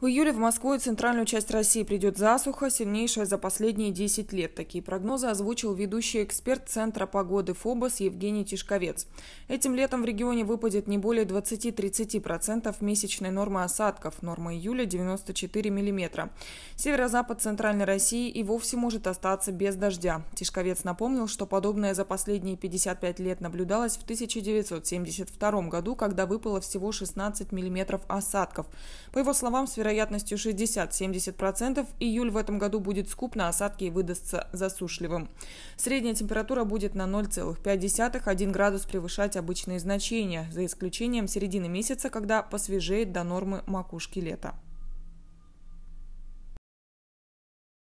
В июле в Москву и центральную часть России придет засуха, сильнейшая за последние 10 лет. Такие прогнозы озвучил ведущий эксперт Центра погоды ФОБОС Евгений Тишковец. Этим летом в регионе выпадет не более 20-30% месячной нормы осадков, норма июля 94 мм. Северо-запад Центральной России и вовсе может остаться без дождя. Тишковец напомнил, что подобное за последние 55 лет наблюдалось в 1972 году, когда выпало всего 16 мм осадков. По его словам, сверху вероятностью 60-70%, июль в этом году будет скуп на осадки и выдастся засушливым. Средняя температура будет на 0,5-1 градус превышать обычные значения, за исключением середины месяца, когда посвежеет до нормы макушки лета.